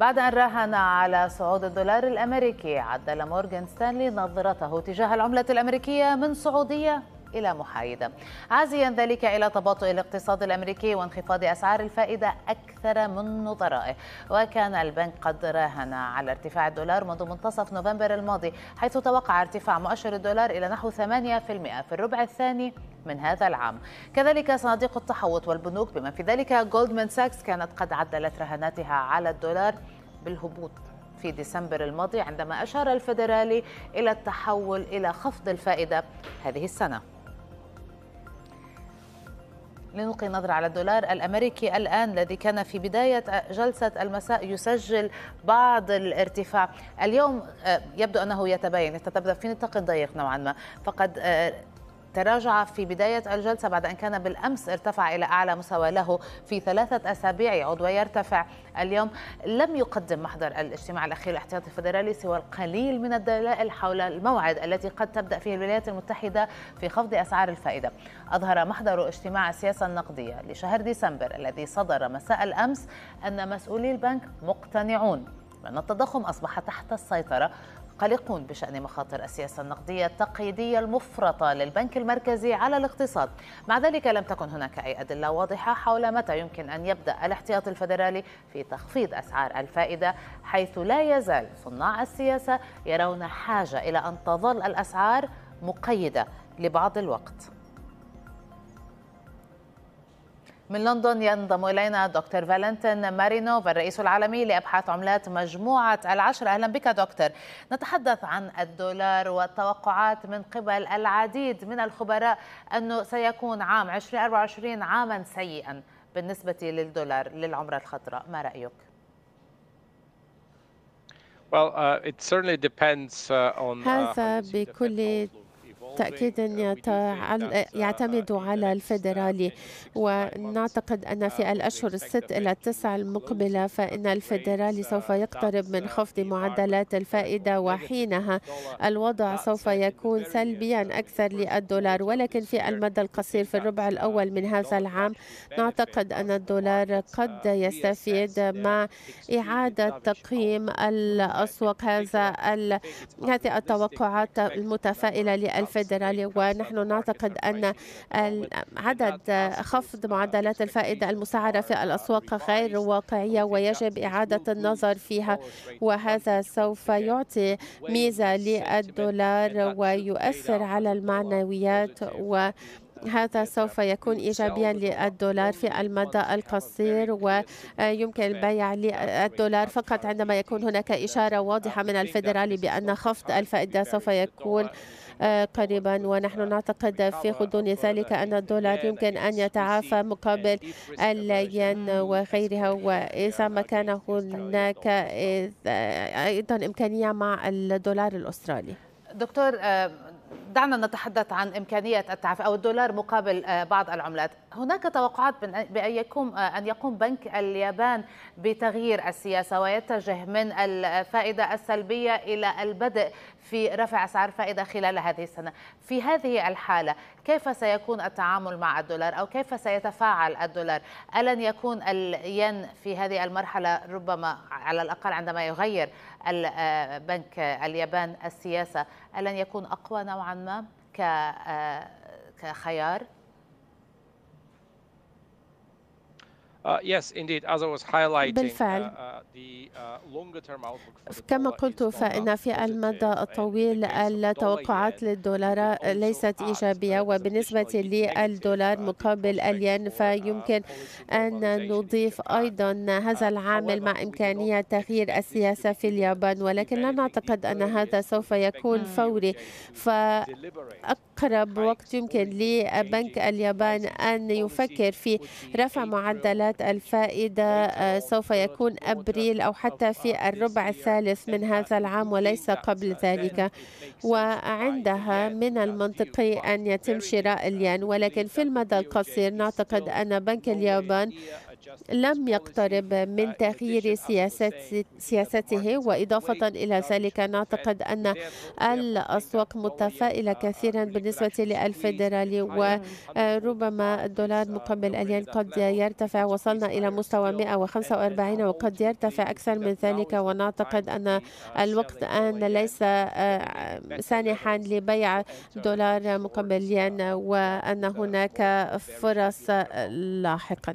بعد أن راهن على صعود الدولار الأمريكي عدل مورغان ستانلي نظرته تجاه العملة الأمريكية من صعودية إلى محايدة عازيا ذلك إلى تباطؤ الاقتصاد الأمريكي وانخفاض أسعار الفائدة أكثر من نظرائه وكان البنك قد راهن على ارتفاع الدولار منذ منتصف نوفمبر الماضي حيث توقع ارتفاع مؤشر الدولار إلى نحو 8% في الربع الثاني من هذا العام كذلك صناديق التحوط والبنوك بما في ذلك جولدمان ساكس كانت قد عدلت رهاناتها على الدولار بالهبوط في ديسمبر الماضي عندما أشار الفدرالي إلى التحول إلى خفض الفائدة هذه السنة لنلقي نظرة على الدولار الأمريكي الآن الذي كان في بداية جلسة المساء يسجل بعض الارتفاع اليوم آه، يبدو أنه يتباين يتذبذب في نطاق ضيق نوعا ما فقد آه، تراجع في بداية الجلسة بعد أن كان بالأمس ارتفع إلى أعلى مستوى له في ثلاثة أسابيع يعود ويرتفع اليوم لم يقدم محضر الاجتماع الأخير الاحتياطي الفدرالي سوى القليل من الدلائل حول الموعد التي قد تبدأ فيه الولايات المتحدة في خفض أسعار الفائدة أظهر محضر اجتماع السياسة النقدية لشهر ديسمبر الذي صدر مساء الأمس أن مسؤولي البنك مقتنعون بأن التضخم أصبح تحت السيطرة قلقون بشأن مخاطر السياسة النقدية التقييدية المفرطة للبنك المركزي على الاقتصاد مع ذلك لم تكن هناك أي أدلة واضحة حول متى يمكن أن يبدأ الاحتياط الفدرالي في تخفيض أسعار الفائدة حيث لا يزال صناع السياسة يرون حاجة إلى أن تظل الأسعار مقيدة لبعض الوقت من لندن ينضم إلينا دكتور فالنتين مارينوف الرئيس العالمي لأبحاث عملات مجموعة العشر أهلا بك دكتور نتحدث عن الدولار والتوقعات من قبل العديد من الخبراء أنه سيكون عام 2024 عاما سيئا بالنسبة للدولار للعمره الخضراء ما رأيك؟ uh, uh, uh, هذا بكل تأكيدا يعتمد على الفيدرالي ونعتقد أن في الأشهر الست إلى التسعة المقبلة فإن الفيدرالي سوف يقترب من خفض معدلات الفائدة وحينها الوضع سوف يكون سلبيا أكثر للدولار ولكن في المدى القصير في الربع الأول من هذا العام نعتقد أن الدولار قد يستفيد مع إعادة تقييم الأسواق هذا هذه التوقعات المتفائلة للفيدرالي الفيدرالي ونحن نعتقد أن عدد خفض معدلات الفائدة المسعرة في الأسواق غير واقعية ويجب إعادة النظر فيها وهذا سوف يعطي ميزة للدولار ويؤثر على المعنويات و هذا سوف يكون إيجابيا للدولار في المدى القصير ويمكن البيع للدولار فقط عندما يكون هناك إشارة واضحة من الفيدرالي بأن خفض الفائدة سوف يكون آه، قريبا ونحن نعتقد في غضون ذلك أن الدولار يمكن أن يتعافى مقابل الين وغيرها وإذا ما كان هناك آه، أيضا إمكانية مع الدولار الأسترالي دكتور آه، دعنا نتحدث عن إمكانية التعافي أو الدولار مقابل آه، بعض العملات هناك توقعات بأن يقوم, آه، أن يقوم بنك اليابان بتغيير السياسة ويتجه من الفائدة السلبية إلى البدء في رفع أسعار الفائدة خلال هذه السنة في هذه الحالة كيف سيكون التعامل مع الدولار أو كيف سيتفاعل الدولار ألن يكون الين في هذه المرحلة ربما على الأقل عندما يغير البنك آه، اليابان السياسة ألن يكون أقوى نوعا عامة كخيار؟ بالفعل Uh, كما قلت فإن في المدى الطويل التوقعات للدولار ليست إيجابية وبالنسبة للدولار uh, مقابل الين uh, فيمكن أن نضيف أيضا هذا العامل مع إمكانية تغيير السياسة في اليابان ولكن لا نعتقد أن هذا سوف يكون فوري فأقرب وقت يمكن لبنك اليابان أن يفكر في رفع معدلات الفائدة آه، سوف يكون أبرز أبريل أو حتى في الربع الثالث من هذا العام وليس قبل ذلك وعندها من المنطقي أن يتم شراء الين ولكن في المدى القصير نعتقد أن بنك اليابان لم يقترب من تغيير سياسات سياسته وإضافة إلى ذلك نعتقد أن الأسواق متفائلة كثيرا بالنسبة للفيدرالي وربما الدولار مقابل الين قد يرتفع وصلنا إلى مستوى 145 وقد يرتفع أكثر من ذلك ونعتقد أن الوقت الآن ليس آه، سانحا لبيع دولار مقابل الين وأن هناك فرص لاحقا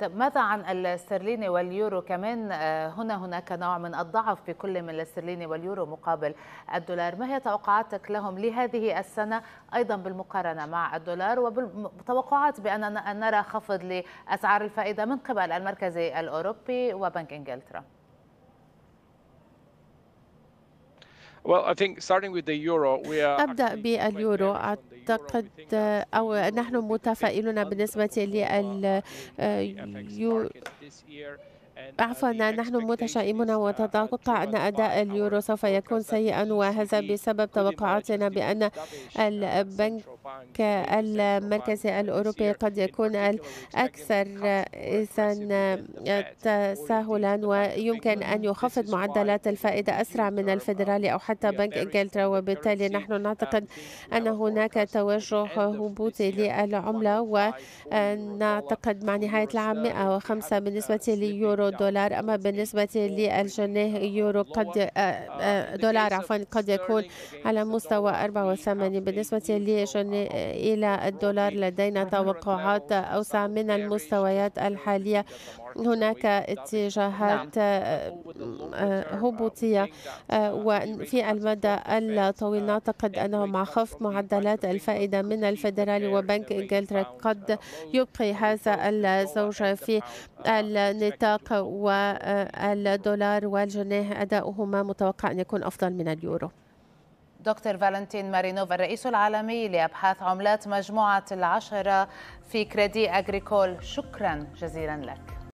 طب ماذا عن الاسترليني واليورو كمان آه، هنا هناك نوع من الضعف في كل من الاسترليني واليورو مقابل الدولار ما هي توقعاتك لهم لهذه السنة أيضا بالمقارنة مع الدولار وبالتوقعات بأن نرى خفض لأسعار الفائدة من قبل المركز الأوروبي وبنك إنجلترا أبدأ باليورو أعتقد أو نحن متفائلون بالنسبة لليورو عفوا نحن متشائمون وتتوقع أن أداء اليورو سوف يكون سيئا وهذا بسبب توقعاتنا بأن البنك المركزي الأوروبي قد يكون الأكثر تساهلا ويمكن أن يخفض معدلات الفائدة أسرع من الفيدرالي أو حتى بنك إنجلترا وبالتالي نحن نعتقد أن هناك توجه هبوطي للعملة ونعتقد مع نهاية العام 105 بالنسبة لليورو يورو دولار أما بالنسبة للجنيه يورو قد آه، آه، دولار عفوا قد يكون على مستوى 84 بالنسبة للجنيه إلى الدولار لدينا توقعات أوسع من المستويات الحالية هناك اتجاهات نعم. آه، هبوطية آه، وفي المدى الطويل نعتقد أنه مع خفض معدلات الفائدة من الفيدرالي وبنك إنجلترا قد يبقي هذا الزوج في النطاق والدولار والجنيه أداؤهما متوقع أن يكون أفضل من اليورو دكتور فالنتين مارينوف الرئيس العالمي لأبحاث عملات مجموعة العشرة في كريدي أغريكول شكرا جزيلا لك